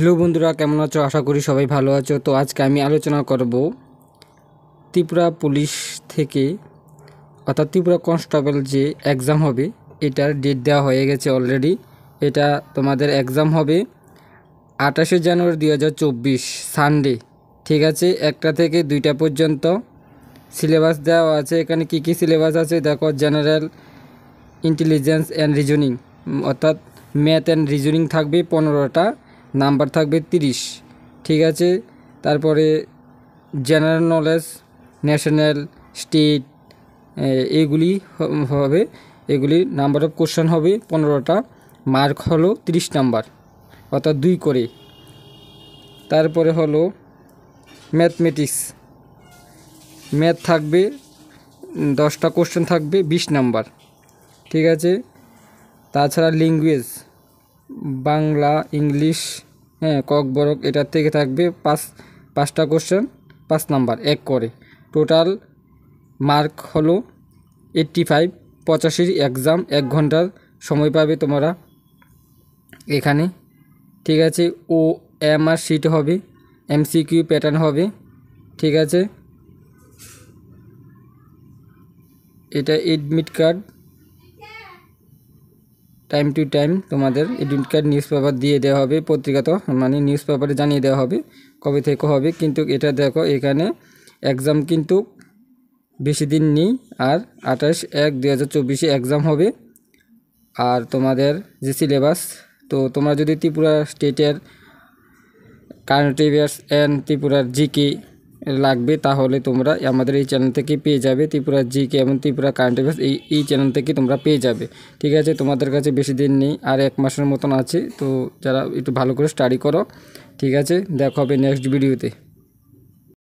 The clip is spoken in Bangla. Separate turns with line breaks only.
হ্যালো বন্ধুরা কেমন আছো আশা করি সবাই ভালো আছো তো আজকে আমি আলোচনা করব ত্রিপুরা পুলিশ থেকে অর্থাৎ ত্রিপুরা কনস্টেবল যে এক্সাম হবে এটার ডেট দেওয়া হয়ে গেছে অলরেডি এটা তোমাদের এক্সাম হবে আঠাশে জানুয়ারি দু হাজার চব্বিশ সানডে ঠিক আছে একটা থেকে দুইটা পর্যন্ত সিলেবাস দেওয়া আছে এখানে কি কি সিলেবাস আছে দেখো জেনারেল ইন্টেলিজেন্স অ্যান্ড রিজনিং অর্থাৎ ম্যাথ অ্যান্ড রিজনিং থাকবে পনেরোটা নাম্বার থাকবে তিরিশ ঠিক আছে তারপরে জেনারেল নলেজ ন্যাশনাল স্টেট এগুলি হবে এগুলির নাম্বার অফ কোশ্চেন হবে পনেরোটা মার্ক হলো তিরিশ নাম্বার অর্থাৎ দুই করে তারপরে হলো ম্যাথমেটিক্স ম্যাথ থাকবে দশটা কোশ্চেন থাকবে বিশ নাম্বার ঠিক আছে তাছাড়া ল্যাঙ্গুয়েজ বাংলা ইংলিশ হ্যাঁ কক বরক এটার থেকে থাকবে পাঁচ পাঁচটা কোশ্চেন পাঁচ নাম্বার এক করে টোটাল মার্ক হলো এইট্টি ফাইভ পঁচাশির এক্সাম এক ঘন্টার সময় পাবে তোমরা এখানে ঠিক আছে ও এম আর সিট হবে এমসিকিউ প্যাটার্ন হবে ঠিক আছে এটা admit card time to time তোমাদের এডিট কার্ড নিউজ পেপার দিয়ে দেওয়া হবে পত্রিকা তো মানে নিউজ পেপারে জানিয়ে দেওয়া হবে কবে থেকে হবে কিন্তু এটা দেখো এখানে এক্সাম কিন্তু বেশি দিন নেই আর আঠাশ এক দু হাজার চব্বিশে এক্সাম হবে আর তোমাদের যে সিলেবাস তো তোমরা যদি ত্রিপুরা স্টেটের কারেন্ট অ্যাফেয়ার্স অ্যান্ড ত্রিপুরার জিকে লাগবে তাহলে তোমরা আমাদের এই চ্যানেল থেকে পেয়ে যাবে ত্রিপুরা জি কে এবং ত্রিপুরা কারেন্ট অ্যাফেয়ার্স এই এই চ্যানেল থেকে তোমরা পেয়ে যাবে ঠিক আছে তোমাদের কাছে বেশি দিন নেই আর এক মাসের মতন আছে তো যারা একটু ভালো করে স্টাডি করো ঠিক আছে দেখা হবে নেক্সট ভিডিওতে